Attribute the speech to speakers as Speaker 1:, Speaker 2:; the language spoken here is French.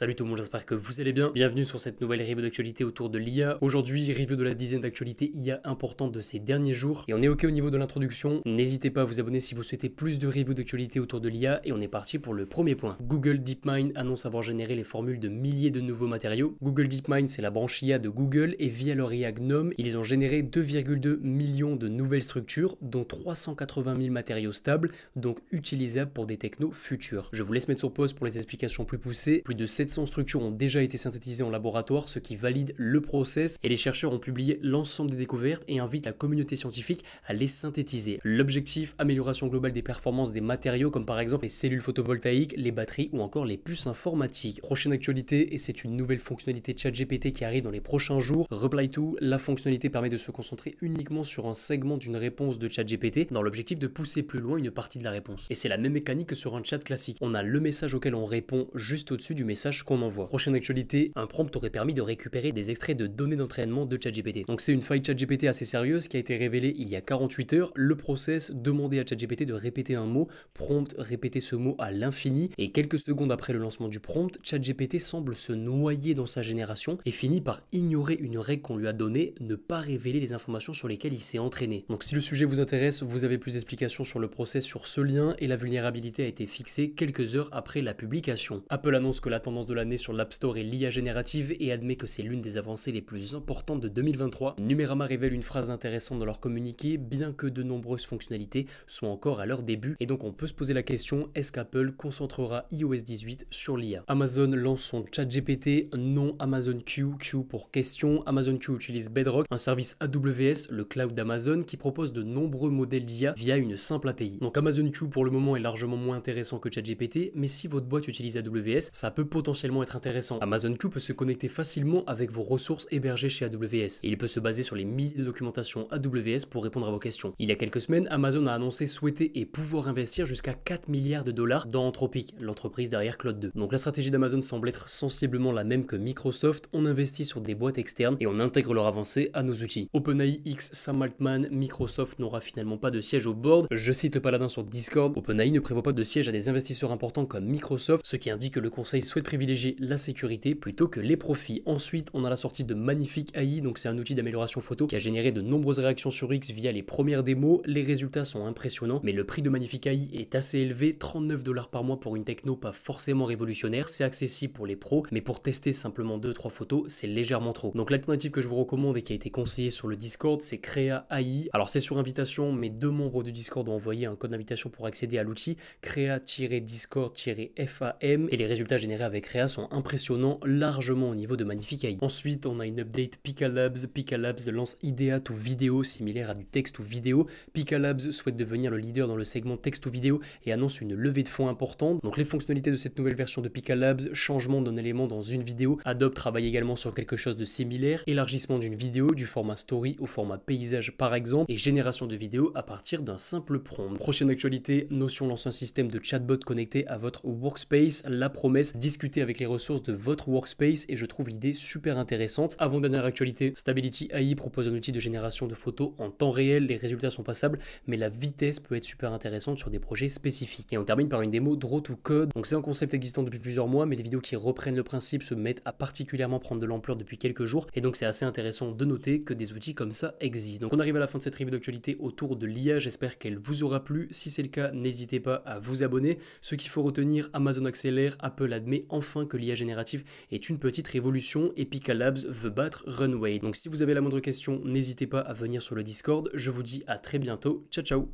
Speaker 1: Salut tout le monde, j'espère que vous allez bien. Bienvenue sur cette nouvelle review d'actualité autour de l'IA. Aujourd'hui, review de la dizaine d'actualités IA importantes de ces derniers jours. Et on est ok au niveau de l'introduction. N'hésitez pas à vous abonner si vous souhaitez plus de reviews d'actualité autour de l'IA. Et on est parti pour le premier point. Google DeepMind annonce avoir généré les formules de milliers de nouveaux matériaux. Google DeepMind, c'est la branche IA de Google et via leur IA GNOME, ils ont généré 2,2 millions de nouvelles structures, dont 380 000 matériaux stables, donc utilisables pour des technos futurs. Je vous laisse mettre sur pause pour les explications plus poussées. Plus de 700 structures ont déjà été synthétisées en laboratoire, ce qui valide le process, et les chercheurs ont publié l'ensemble des découvertes et invitent la communauté scientifique à les synthétiser. L'objectif, amélioration globale des performances des matériaux comme par exemple les cellules photovoltaïques, les batteries ou encore les puces informatiques. Prochaine actualité, et c'est une nouvelle fonctionnalité ChatGPT qui arrive dans les prochains jours, Reply to, la fonctionnalité permet de se concentrer uniquement sur un segment d'une réponse de ChatGPT dans l'objectif de pousser plus loin une partie de la réponse. Et c'est la même mécanique que sur un chat classique. On a le message auquel on répond juste au-dessus du message qu'on envoie. Prochaine actualité, un prompt aurait permis de récupérer des extraits de données d'entraînement de ChatGPT. Donc c'est une faille ChatGPT assez sérieuse qui a été révélée il y a 48 heures. Le process demandait à ChatGPT de répéter un mot, prompt répéter ce mot à l'infini, et quelques secondes après le lancement du prompt, ChatGPT semble se noyer dans sa génération et finit par ignorer une règle qu'on lui a donnée, ne pas révéler les informations sur lesquelles il s'est entraîné. Donc si le sujet vous intéresse, vous avez plus d'explications sur le process sur ce lien et la vulnérabilité a été fixée quelques heures après la publication. Apple annonce que la tendance de l'année sur l'App Store et l'IA générative et admet que c'est l'une des avancées les plus importantes de 2023. Numérama révèle une phrase intéressante dans leur communiqué, bien que de nombreuses fonctionnalités soient encore à leur début, et donc on peut se poser la question, est-ce qu'Apple concentrera iOS 18 sur l'IA Amazon lance son chat GPT, non Amazon Q, Q pour question. Amazon Q utilise Bedrock, un service AWS, le cloud d'Amazon, qui propose de nombreux modèles d'IA via une simple API. Donc Amazon Q pour le moment est largement moins intéressant que ChatGPT, mais si votre boîte utilise AWS, ça peut potentiellement potentiellement être intéressant. Amazon Q peut se connecter facilement avec vos ressources hébergées chez AWS il peut se baser sur les milliers de documentations AWS pour répondre à vos questions. Il y a quelques semaines, Amazon a annoncé souhaiter et pouvoir investir jusqu'à 4 milliards de dollars dans Anthropic, l'entreprise derrière Cloud 2. Donc la stratégie d'Amazon semble être sensiblement la même que Microsoft, on investit sur des boîtes externes et on intègre leur avancée à nos outils. OpenAI X, Sam Altman, Microsoft n'aura finalement pas de siège au board. Je cite le paladin sur Discord, OpenAI ne prévoit pas de siège à des investisseurs importants comme Microsoft, ce qui indique que le conseil souhaite privilégier privilégier la sécurité plutôt que les profits. Ensuite, on a la sortie de Magnifique AI, donc c'est un outil d'amélioration photo qui a généré de nombreuses réactions sur X via les premières démos. Les résultats sont impressionnants, mais le prix de Magnifique AI est assez élevé, 39 dollars par mois pour une techno pas forcément révolutionnaire. C'est accessible pour les pros, mais pour tester simplement 2-3 photos, c'est légèrement trop. Donc l'alternative que je vous recommande et qui a été conseillée sur le Discord, c'est Crea AI. Alors c'est sur invitation, mais deux membres du Discord ont envoyé un code d'invitation pour accéder à l'outil Crea-Discord-FAM et les résultats générés avec créa sont impressionnants largement au niveau de Magnifique AI. Ensuite, on a une update Pika Labs. Pika Labs lance Idea to vidéo, similaire à du texte ou vidéo. Pika Labs souhaite devenir le leader dans le segment texte ou vidéo et annonce une levée de fonds importante. Donc les fonctionnalités de cette nouvelle version de Pika Labs, changement d'un élément dans une vidéo, Adobe travaille également sur quelque chose de similaire, élargissement d'une vidéo du format story au format paysage par exemple, et génération de vidéos à partir d'un simple prompt. Prochaine actualité, Notion lance un système de chatbot connecté à votre workspace, la promesse discuter avec les ressources de votre workspace et je trouve l'idée super intéressante. Avant dernière actualité, Stability AI propose un outil de génération de photos en temps réel, les résultats sont passables, mais la vitesse peut être super intéressante sur des projets spécifiques. Et on termine par une démo Draw to Code. Donc c'est un concept existant depuis plusieurs mois, mais les vidéos qui reprennent le principe se mettent à particulièrement prendre de l'ampleur depuis quelques jours, et donc c'est assez intéressant de noter que des outils comme ça existent. Donc on arrive à la fin de cette revue d'actualité autour de l'IA, j'espère qu'elle vous aura plu. Si c'est le cas, n'hésitez pas à vous abonner. Ce qu'il faut retenir, Amazon accélère, Apple admet enfin que l'IA générative est une petite révolution et Labs veut battre Runway. Donc si vous avez la moindre question, n'hésitez pas à venir sur le Discord. Je vous dis à très bientôt. Ciao ciao